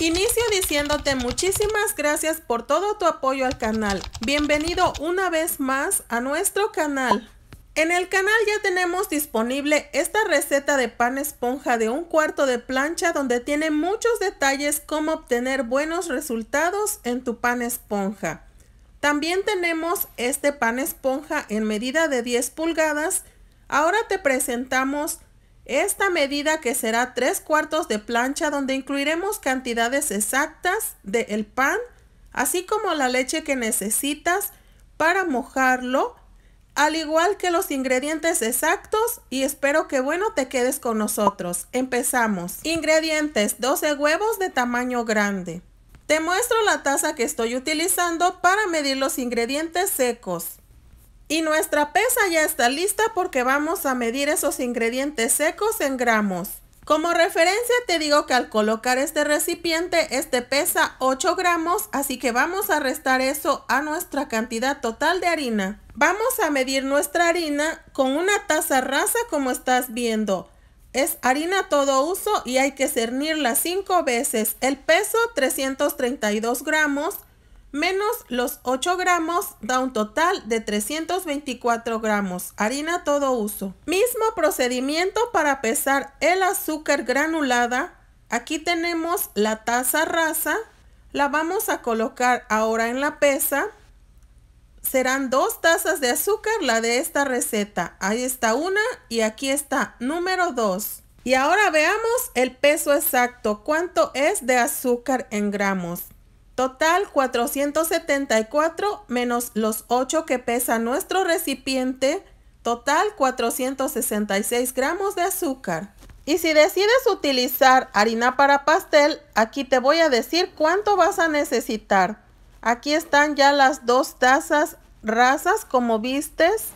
Inicio diciéndote muchísimas gracias por todo tu apoyo al canal. Bienvenido una vez más a nuestro canal. En el canal ya tenemos disponible esta receta de pan esponja de un cuarto de plancha donde tiene muchos detalles cómo obtener buenos resultados en tu pan esponja. También tenemos este pan esponja en medida de 10 pulgadas. Ahora te presentamos esta medida que será tres cuartos de plancha donde incluiremos cantidades exactas del el pan, así como la leche que necesitas para mojarlo, al igual que los ingredientes exactos y espero que bueno te quedes con nosotros. Empezamos. Ingredientes 12 huevos de tamaño grande. Te muestro la taza que estoy utilizando para medir los ingredientes secos. Y nuestra pesa ya está lista porque vamos a medir esos ingredientes secos en gramos. Como referencia te digo que al colocar este recipiente, este pesa 8 gramos, así que vamos a restar eso a nuestra cantidad total de harina. Vamos a medir nuestra harina con una taza rasa como estás viendo. Es harina todo uso y hay que cernirla 5 veces. El peso 332 gramos menos los 8 gramos da un total de 324 gramos, harina todo uso. Mismo procedimiento para pesar el azúcar granulada. Aquí tenemos la taza rasa, la vamos a colocar ahora en la pesa. Serán dos tazas de azúcar la de esta receta. Ahí está una y aquí está número 2. Y ahora veamos el peso exacto, cuánto es de azúcar en gramos. Total 474 menos los 8 que pesa nuestro recipiente. Total 466 gramos de azúcar. Y si decides utilizar harina para pastel, aquí te voy a decir cuánto vas a necesitar. Aquí están ya las dos tazas rasas como vistes.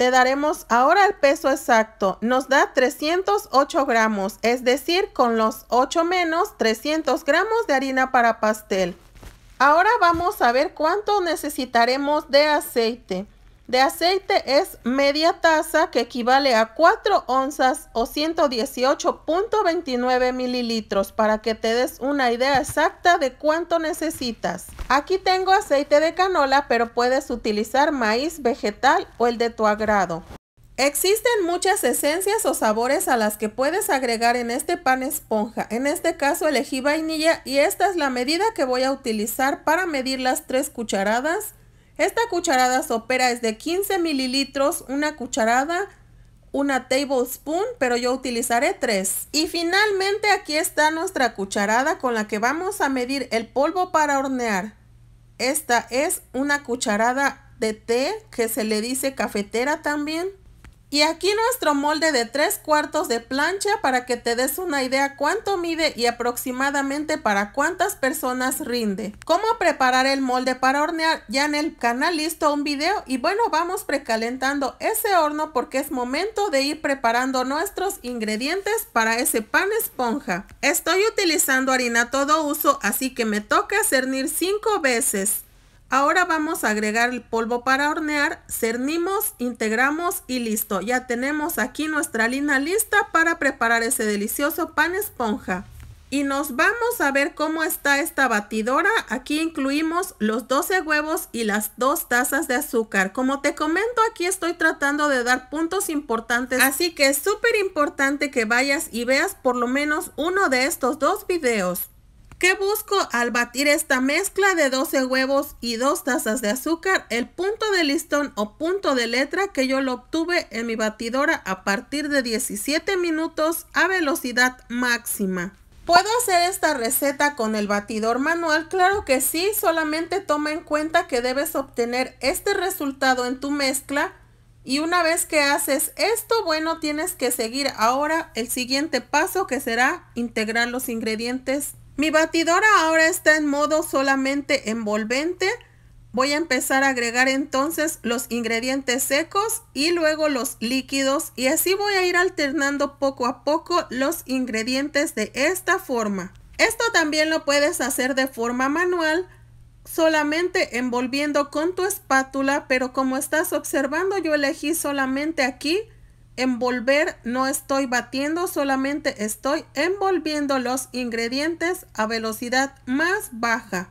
Te daremos ahora el peso exacto. Nos da 308 gramos, es decir, con los 8 menos 300 gramos de harina para pastel. Ahora vamos a ver cuánto necesitaremos de aceite de aceite es media taza que equivale a 4 onzas o 118.29 mililitros para que te des una idea exacta de cuánto necesitas. Aquí tengo aceite de canola pero puedes utilizar maíz vegetal o el de tu agrado. Existen muchas esencias o sabores a las que puedes agregar en este pan esponja. En este caso elegí vainilla y esta es la medida que voy a utilizar para medir las 3 cucharadas esta cucharada sopera es de 15 mililitros, una cucharada, una tablespoon, pero yo utilizaré tres. Y finalmente aquí está nuestra cucharada con la que vamos a medir el polvo para hornear. Esta es una cucharada de té que se le dice cafetera también. Y aquí nuestro molde de 3 cuartos de plancha para que te des una idea cuánto mide y aproximadamente para cuántas personas rinde. Cómo preparar el molde para hornear ya en el canal listo un video y bueno vamos precalentando ese horno porque es momento de ir preparando nuestros ingredientes para ese pan esponja. Estoy utilizando harina todo uso así que me toca cernir 5 veces. Ahora vamos a agregar el polvo para hornear, cernimos, integramos y listo. Ya tenemos aquí nuestra harina lista para preparar ese delicioso pan esponja. Y nos vamos a ver cómo está esta batidora. Aquí incluimos los 12 huevos y las 2 tazas de azúcar. Como te comento, aquí estoy tratando de dar puntos importantes. Así que es súper importante que vayas y veas por lo menos uno de estos dos videos. ¿Qué busco al batir esta mezcla de 12 huevos y 2 tazas de azúcar? El punto de listón o punto de letra que yo lo obtuve en mi batidora a partir de 17 minutos a velocidad máxima. ¿Puedo hacer esta receta con el batidor manual? Claro que sí, solamente toma en cuenta que debes obtener este resultado en tu mezcla y una vez que haces esto, bueno, tienes que seguir ahora el siguiente paso que será integrar los ingredientes mi batidora ahora está en modo solamente envolvente. Voy a empezar a agregar entonces los ingredientes secos y luego los líquidos y así voy a ir alternando poco a poco los ingredientes de esta forma. Esto también lo puedes hacer de forma manual, solamente envolviendo con tu espátula, pero como estás observando yo elegí solamente aquí Envolver no estoy batiendo, solamente estoy envolviendo los ingredientes a velocidad más baja.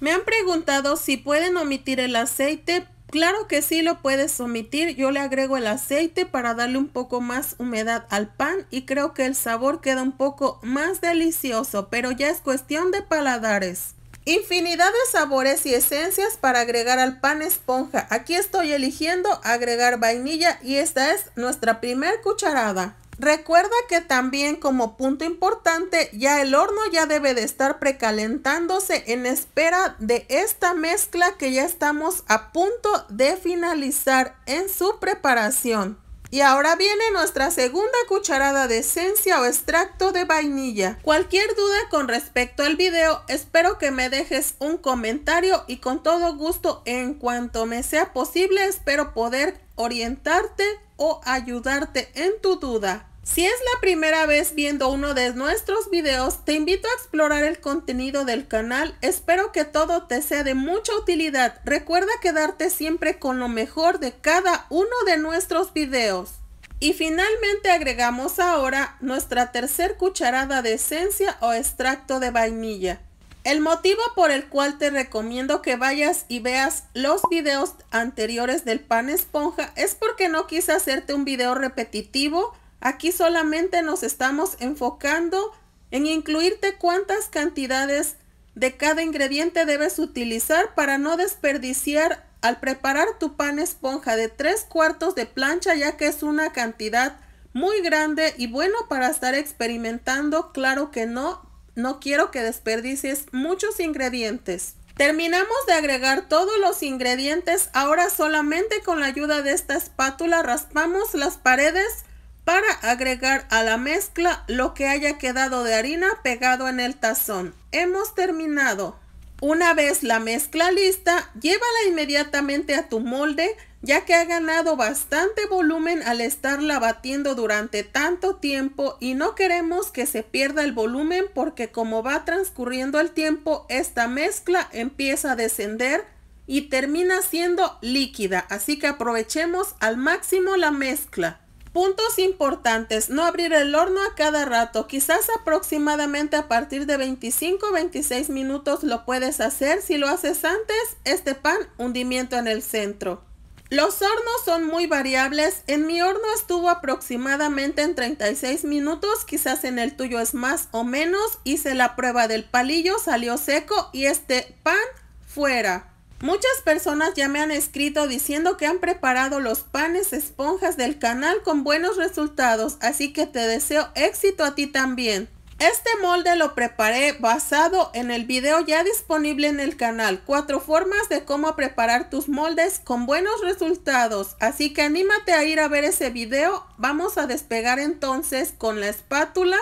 Me han preguntado si pueden omitir el aceite. Claro que sí lo puedes omitir. Yo le agrego el aceite para darle un poco más humedad al pan y creo que el sabor queda un poco más delicioso, pero ya es cuestión de paladares. Infinidad de sabores y esencias para agregar al pan esponja. Aquí estoy eligiendo agregar vainilla y esta es nuestra primer cucharada. Recuerda que también como punto importante, ya el horno ya debe de estar precalentándose en espera de esta mezcla que ya estamos a punto de finalizar en su preparación. Y ahora viene nuestra segunda cucharada de esencia o extracto de vainilla. Cualquier duda con respecto al video, espero que me dejes un comentario y con todo gusto en cuanto me sea posible espero poder orientarte o ayudarte en tu duda. Si es la primera vez viendo uno de nuestros videos, te invito a explorar el contenido del canal. Espero que todo te sea de mucha utilidad. Recuerda quedarte siempre con lo mejor de cada uno de nuestros videos. Y finalmente agregamos ahora nuestra tercer cucharada de esencia o extracto de vainilla. El motivo por el cual te recomiendo que vayas y veas los videos anteriores del pan esponja es porque no quise hacerte un video repetitivo Aquí solamente nos estamos enfocando en incluirte cuántas cantidades de cada ingrediente debes utilizar para no desperdiciar al preparar tu pan esponja de 3 cuartos de plancha ya que es una cantidad muy grande y bueno para estar experimentando. Claro que no, no quiero que desperdicies muchos ingredientes. Terminamos de agregar todos los ingredientes. Ahora solamente con la ayuda de esta espátula raspamos las paredes para agregar a la mezcla lo que haya quedado de harina pegado en el tazón. Hemos terminado. Una vez la mezcla lista, llévala inmediatamente a tu molde ya que ha ganado bastante volumen al estarla batiendo durante tanto tiempo y no queremos que se pierda el volumen porque como va transcurriendo el tiempo esta mezcla empieza a descender y termina siendo líquida así que aprovechemos al máximo la mezcla. Puntos importantes. No abrir el horno a cada rato. Quizás aproximadamente a partir de 25 26 minutos lo puedes hacer. Si lo haces antes, este pan hundimiento en el centro. Los hornos son muy variables. En mi horno estuvo aproximadamente en 36 minutos. Quizás en el tuyo es más o menos. Hice la prueba del palillo, salió seco y este pan fuera. Muchas personas ya me han escrito diciendo que han preparado los panes esponjas del canal con buenos resultados, así que te deseo éxito a ti también. Este molde lo preparé basado en el video ya disponible en el canal, cuatro formas de cómo preparar tus moldes con buenos resultados, así que anímate a ir a ver ese video, vamos a despegar entonces con la espátula,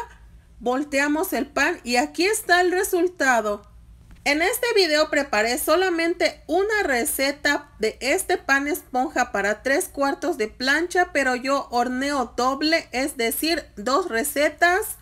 volteamos el pan y aquí está el resultado. En este video preparé solamente una receta de este pan esponja para 3 cuartos de plancha, pero yo horneo doble, es decir, dos recetas.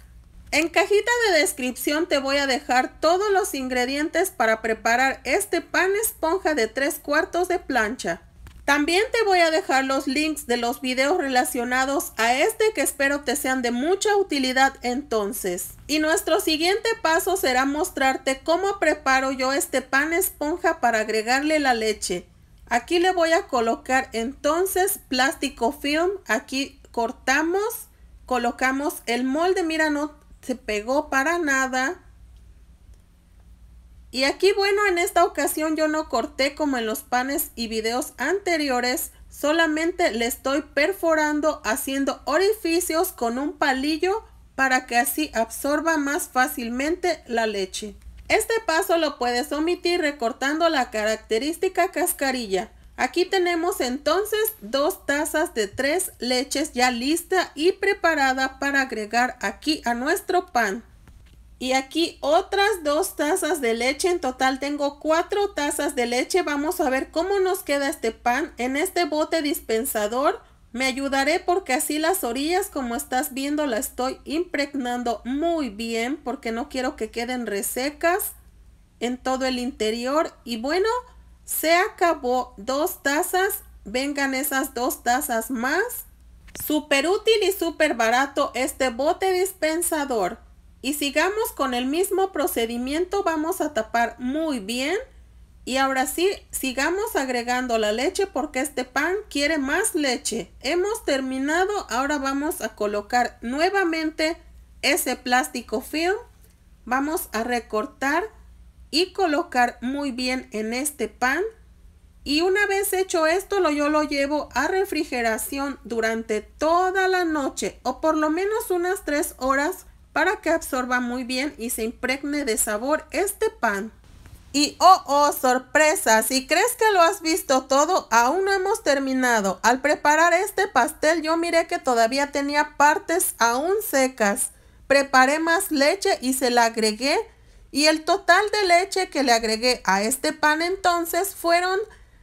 En cajita de descripción te voy a dejar todos los ingredientes para preparar este pan esponja de 3 cuartos de plancha. También te voy a dejar los links de los videos relacionados a este que espero te sean de mucha utilidad entonces. Y nuestro siguiente paso será mostrarte cómo preparo yo este pan esponja para agregarle la leche. Aquí le voy a colocar entonces plástico film, aquí cortamos, colocamos el molde, mira no se pegó para nada y aquí, bueno, en esta ocasión yo no corté como en los panes y videos anteriores, solamente le estoy perforando haciendo orificios con un palillo para que así absorba más fácilmente la leche. Este paso lo puedes omitir recortando la característica cascarilla. Aquí tenemos entonces dos tazas de tres leches ya lista y preparada para agregar aquí a nuestro pan. Y aquí otras dos tazas de leche. En total tengo cuatro tazas de leche. Vamos a ver cómo nos queda este pan. En este bote dispensador me ayudaré porque así las orillas como estás viendo la estoy impregnando muy bien. Porque no quiero que queden resecas en todo el interior. Y bueno, se acabó dos tazas. Vengan esas dos tazas más. Súper útil y súper barato este bote dispensador. Y sigamos con el mismo procedimiento, vamos a tapar muy bien. Y ahora sí, sigamos agregando la leche porque este pan quiere más leche. Hemos terminado, ahora vamos a colocar nuevamente ese plástico film. Vamos a recortar y colocar muy bien en este pan. Y una vez hecho esto, lo, yo lo llevo a refrigeración durante toda la noche o por lo menos unas 3 horas para que absorba muy bien y se impregne de sabor este pan. Y oh, oh, sorpresa, si crees que lo has visto todo, aún no hemos terminado. Al preparar este pastel yo miré que todavía tenía partes aún secas. Preparé más leche y se la agregué y el total de leche que le agregué a este pan entonces fueron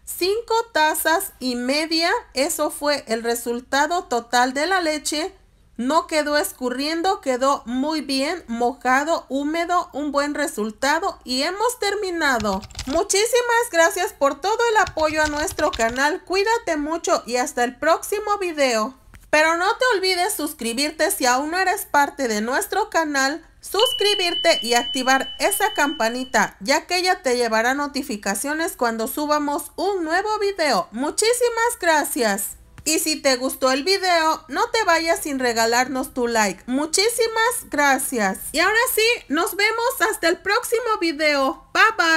5 tazas y media. Eso fue el resultado total de la leche no quedó escurriendo, quedó muy bien, mojado, húmedo, un buen resultado y hemos terminado. Muchísimas gracias por todo el apoyo a nuestro canal, cuídate mucho y hasta el próximo video. Pero no te olvides suscribirte si aún no eres parte de nuestro canal, suscribirte y activar esa campanita, ya que ella te llevará notificaciones cuando subamos un nuevo video. Muchísimas gracias. Y si te gustó el video, no te vayas sin regalarnos tu like. Muchísimas gracias. Y ahora sí, nos vemos hasta el próximo video. Bye bye.